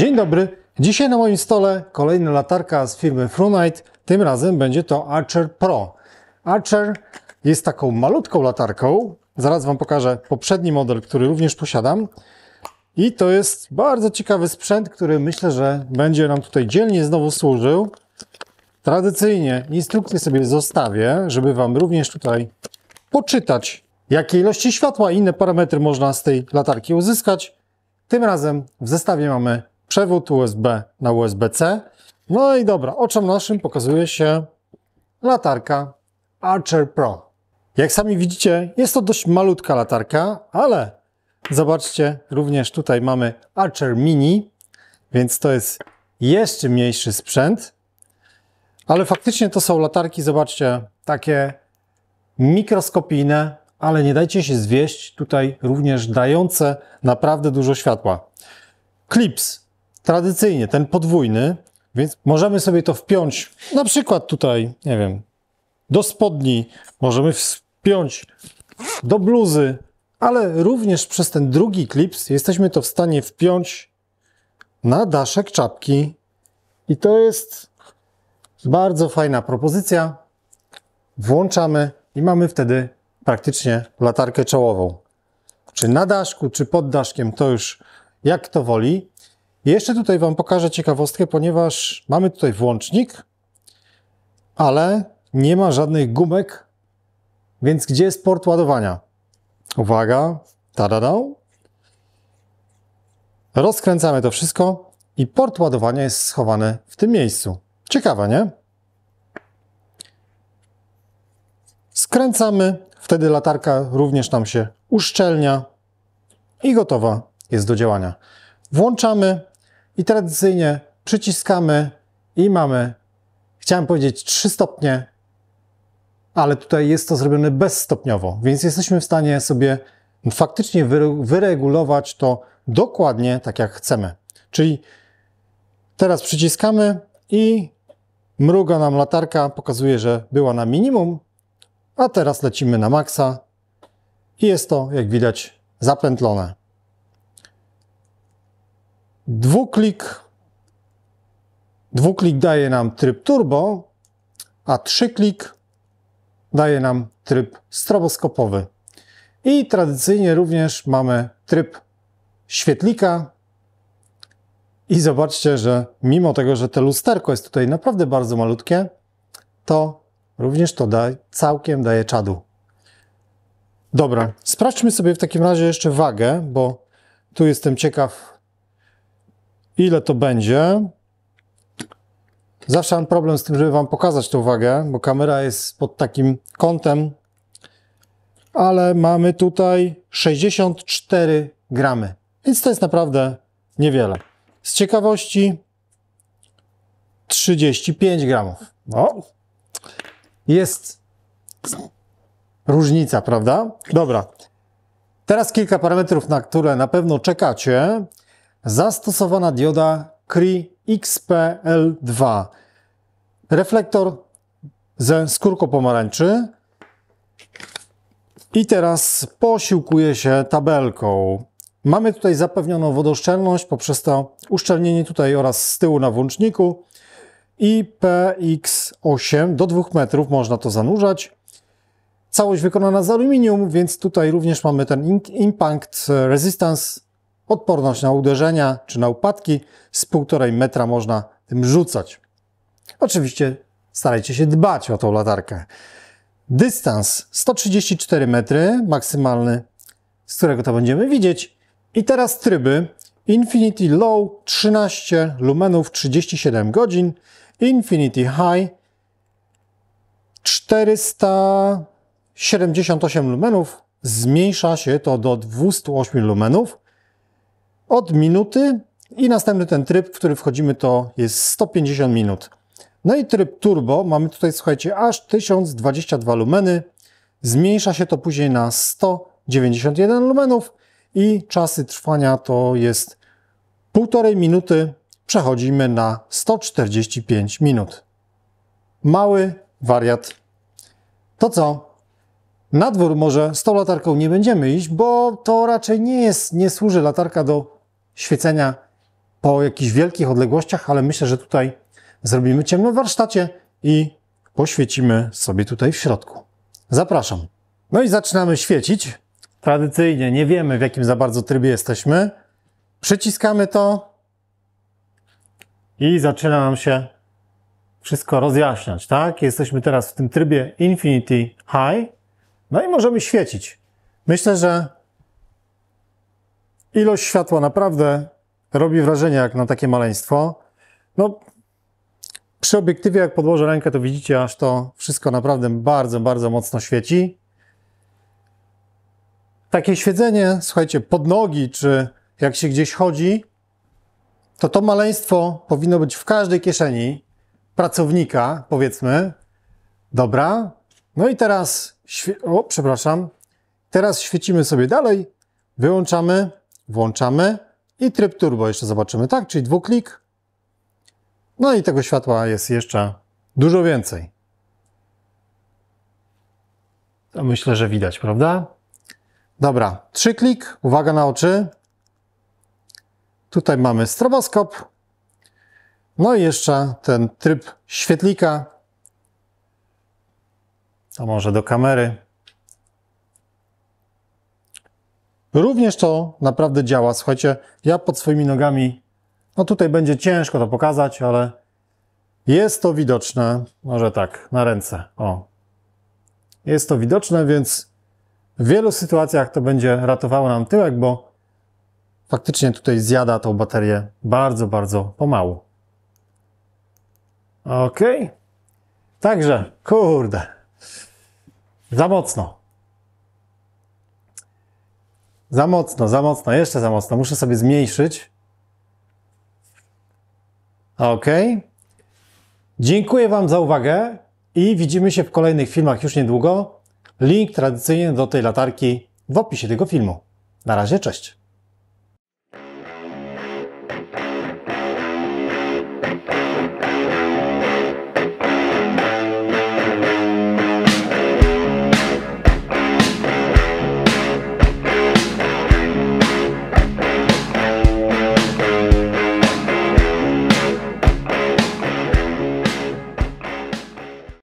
Dzień dobry. Dzisiaj na moim stole kolejna latarka z firmy Frunite. Tym razem będzie to Archer Pro. Archer jest taką malutką latarką. Zaraz Wam pokażę poprzedni model, który również posiadam. I to jest bardzo ciekawy sprzęt, który myślę, że będzie nam tutaj dzielnie znowu służył. Tradycyjnie instrukcję sobie zostawię, żeby Wam również tutaj poczytać, jakie ilości światła i inne parametry można z tej latarki uzyskać. Tym razem w zestawie mamy przewód USB na USB-C. No i dobra, oczom naszym pokazuje się latarka Archer Pro. Jak sami widzicie, jest to dość malutka latarka, ale zobaczcie, również tutaj mamy Archer Mini, więc to jest jeszcze mniejszy sprzęt. Ale faktycznie to są latarki, zobaczcie, takie mikroskopijne, ale nie dajcie się zwieść, tutaj również dające naprawdę dużo światła. Clips tradycyjnie, ten podwójny, więc możemy sobie to wpiąć na przykład tutaj, nie wiem, do spodni, możemy wpiąć do bluzy, ale również przez ten drugi klips jesteśmy to w stanie wpiąć na daszek czapki i to jest bardzo fajna propozycja. Włączamy i mamy wtedy praktycznie latarkę czołową. Czy na daszku, czy pod daszkiem, to już jak to woli jeszcze tutaj Wam pokażę ciekawostkę, ponieważ mamy tutaj włącznik, ale nie ma żadnych gumek, więc gdzie jest port ładowania? Uwaga, da -da Rozkręcamy to wszystko i port ładowania jest schowany w tym miejscu. Ciekawe, nie? Skręcamy, wtedy latarka również nam się uszczelnia i gotowa jest do działania. Włączamy, i tradycyjnie przyciskamy i mamy, chciałem powiedzieć, 3 stopnie, ale tutaj jest to zrobione bezstopniowo, więc jesteśmy w stanie sobie faktycznie wyregulować to dokładnie tak, jak chcemy. Czyli teraz przyciskamy i mruga nam latarka, pokazuje, że była na minimum, a teraz lecimy na maksa i jest to, jak widać, zapętlone. Dwuklik, dwuklik daje nam tryb turbo, a trzyklik daje nam tryb stroboskopowy. I tradycyjnie również mamy tryb świetlika. I zobaczcie, że mimo tego, że to lusterko jest tutaj naprawdę bardzo malutkie, to również to da, całkiem daje czadu. Dobra, sprawdźmy sobie w takim razie jeszcze wagę, bo tu jestem ciekaw, ile to będzie. Zawsze mam problem z tym, żeby Wam pokazać tą wagę, bo kamera jest pod takim kątem, ale mamy tutaj 64 gramy, więc to jest naprawdę niewiele. Z ciekawości 35 gramów. No, jest różnica, prawda? Dobra. Teraz kilka parametrów, na które na pewno czekacie, zastosowana dioda Cree XPL2. Reflektor ze skórką pomarańczy. I teraz posiłkuję się tabelką. Mamy tutaj zapewnioną wodoszczelność poprzez to uszczelnienie tutaj oraz z tyłu na włączniku. I PX8 do 2 metrów można to zanurzać. Całość wykonana z aluminium, więc tutaj również mamy ten impact e, resistance odporność na uderzenia czy na upadki z półtorej metra można tym rzucać. Oczywiście starajcie się dbać o tą latarkę. Dystans 134 metry, maksymalny, z którego to będziemy widzieć. I teraz tryby. Infinity Low 13 lumenów 37 godzin, Infinity High 478 lumenów, zmniejsza się to do 208 lumenów od minuty i następny ten tryb, w który wchodzimy to jest 150 minut. No i tryb turbo, mamy tutaj słuchajcie aż 1022 lumeny, zmniejsza się to później na 191 lumenów i czasy trwania to jest 1,5 minuty, przechodzimy na 145 minut. Mały wariat. To co? Na dwór może z tą latarką nie będziemy iść, bo to raczej nie jest, nie służy latarka do świecenia po jakichś wielkich odległościach, ale myślę, że tutaj zrobimy ciemno w warsztacie i poświecimy sobie tutaj w środku. Zapraszam. No i zaczynamy świecić. Tradycyjnie nie wiemy, w jakim za bardzo trybie jesteśmy. Przyciskamy to i zaczyna nam się wszystko rozjaśniać, tak? Jesteśmy teraz w tym trybie Infinity High, no i możemy świecić. Myślę, że ilość światła naprawdę robi wrażenie jak na takie maleństwo. No, przy obiektywie, jak podłożę rękę, to widzicie, aż to wszystko naprawdę bardzo, bardzo mocno świeci. Takie świecenie, słuchajcie, pod nogi, czy jak się gdzieś chodzi, to to maleństwo powinno być w każdej kieszeni pracownika, powiedzmy. Dobra. No i teraz, o, przepraszam, teraz świecimy sobie dalej, wyłączamy włączamy i tryb turbo jeszcze zobaczymy, tak? Czyli dwuklik. No i tego światła jest jeszcze dużo więcej. To myślę, że widać, prawda? Dobra, trzy klik, uwaga na oczy. Tutaj mamy stroboskop. No i jeszcze ten tryb świetlika. To może do kamery. Również to naprawdę działa. Słuchajcie, ja pod swoimi nogami, no tutaj będzie ciężko to pokazać, ale jest to widoczne. Może tak, na ręce. O. Jest to widoczne, więc w wielu sytuacjach to będzie ratowało nam tyłek, bo faktycznie tutaj zjada tą baterię bardzo, bardzo pomału. Ok. Także, kurde. Za mocno. Za mocno, za mocno, jeszcze za mocno. Muszę sobie zmniejszyć. Ok. Dziękuję Wam za uwagę i widzimy się w kolejnych filmach już niedługo. Link tradycyjnie do tej latarki w opisie tego filmu. Na razie, cześć.